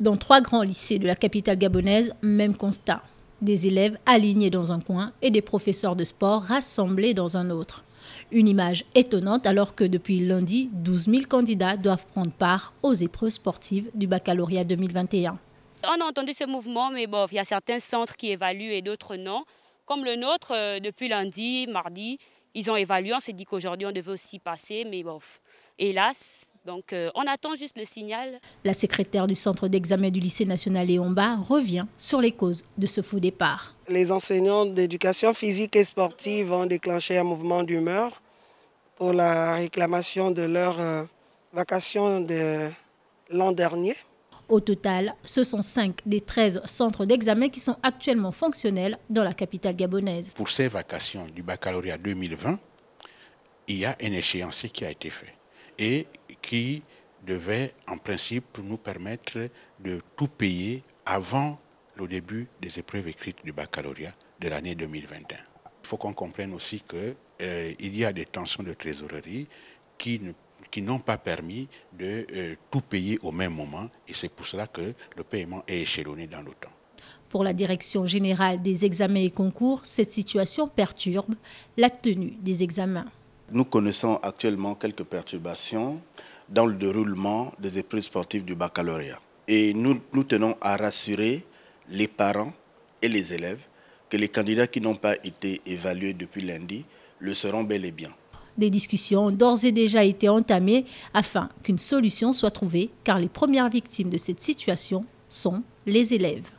Dans trois grands lycées de la capitale gabonaise, même constat. Des élèves alignés dans un coin et des professeurs de sport rassemblés dans un autre. Une image étonnante alors que depuis lundi, 12 000 candidats doivent prendre part aux épreuves sportives du baccalauréat 2021. On a entendu ce mouvement, mais bon, il y a certains centres qui évaluent et d'autres non. Comme le nôtre, euh, depuis lundi, mardi, ils ont évalué. On s'est dit qu'aujourd'hui, on devait aussi passer, mais bon, hélas, donc euh, on attend juste le signal. La secrétaire du centre d'examen du lycée national Léon revient sur les causes de ce faux départ. Les enseignants d'éducation physique et sportive ont déclenché un mouvement d'humeur pour la réclamation de leur euh, vacations de l'an dernier. Au total, ce sont 5 des 13 centres d'examen qui sont actuellement fonctionnels dans la capitale gabonaise. Pour ces vacations du baccalauréat 2020, il y a un échéancier qui a été fait et qui devait en principe nous permettre de tout payer avant le début des épreuves écrites du baccalauréat de l'année 2021. Il faut qu'on comprenne aussi qu'il euh, y a des tensions de trésorerie qui qui n'ont pas permis de euh, tout payer au même moment. Et c'est pour cela que le paiement est échelonné dans le temps. Pour la Direction générale des examens et concours, cette situation perturbe la tenue des examens. Nous connaissons actuellement quelques perturbations dans le déroulement des épreuves sportives du baccalauréat. Et nous, nous tenons à rassurer les parents et les élèves que les candidats qui n'ont pas été évalués depuis lundi le seront bel et bien. Des discussions ont d'ores et déjà été entamées afin qu'une solution soit trouvée car les premières victimes de cette situation sont les élèves.